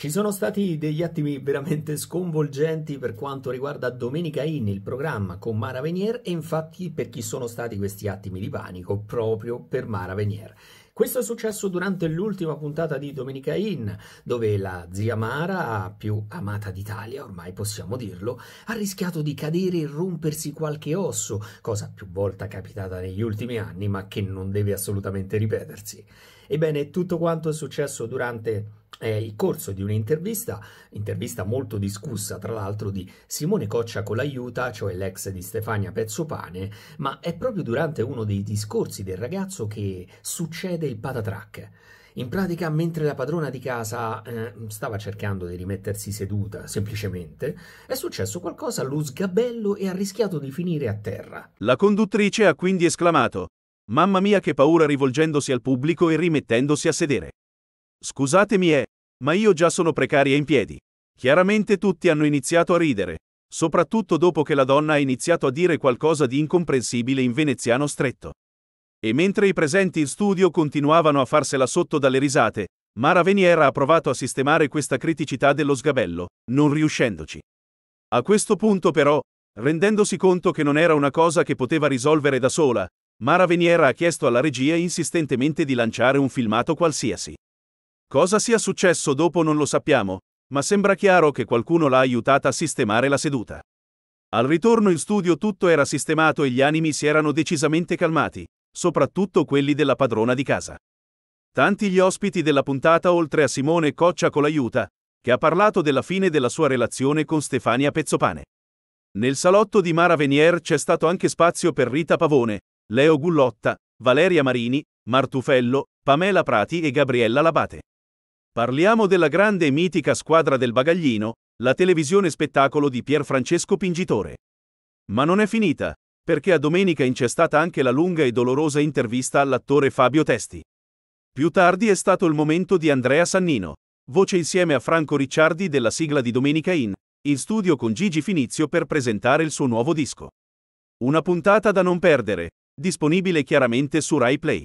Ci sono stati degli attimi veramente sconvolgenti per quanto riguarda Domenica In, il programma con Mara Venier, e infatti per chi sono stati questi attimi di panico? Proprio per Mara Venier. Questo è successo durante l'ultima puntata di Domenica In, dove la zia Mara, più amata d'Italia, ormai possiamo dirlo, ha rischiato di cadere e rompersi qualche osso, cosa più volte capitata negli ultimi anni, ma che non deve assolutamente ripetersi. Ebbene, tutto quanto è successo durante è il corso di un'intervista, intervista molto discussa tra l'altro di Simone Coccia con l'aiuta, cioè l'ex di Stefania Pezzopane, ma è proprio durante uno dei discorsi del ragazzo che succede il patatrack. In pratica, mentre la padrona di casa eh, stava cercando di rimettersi seduta, semplicemente, è successo qualcosa allo sgabello e ha rischiato di finire a terra. La conduttrice ha quindi esclamato: Mamma mia che paura rivolgendosi al pubblico e rimettendosi a sedere. Scusatemi è, ma io già sono precaria in piedi. Chiaramente tutti hanno iniziato a ridere, soprattutto dopo che la donna ha iniziato a dire qualcosa di incomprensibile in veneziano stretto. E mentre i presenti in studio continuavano a farsela sotto dalle risate, Mara Veniera ha provato a sistemare questa criticità dello sgabello, non riuscendoci. A questo punto però, rendendosi conto che non era una cosa che poteva risolvere da sola, Mara Veniera ha chiesto alla regia insistentemente di lanciare un filmato qualsiasi. Cosa sia successo dopo non lo sappiamo, ma sembra chiaro che qualcuno l'ha aiutata a sistemare la seduta. Al ritorno in studio tutto era sistemato e gli animi si erano decisamente calmati, soprattutto quelli della padrona di casa. Tanti gli ospiti della puntata oltre a Simone Coccia con l'aiuta, che ha parlato della fine della sua relazione con Stefania Pezzopane. Nel salotto di Mara Venier c'è stato anche spazio per Rita Pavone, Leo Gullotta, Valeria Marini, Martufello, Pamela Prati e Gabriella Labate. Parliamo della grande e mitica squadra del bagaglino, la televisione spettacolo di Pierfrancesco Pingitore. Ma non è finita, perché a domenica in c'è stata anche la lunga e dolorosa intervista all'attore Fabio Testi. Più tardi è stato il momento di Andrea Sannino, voce insieme a Franco Ricciardi della sigla di Domenica In, in studio con Gigi Finizio per presentare il suo nuovo disco. Una puntata da non perdere, disponibile chiaramente su RaiPlay.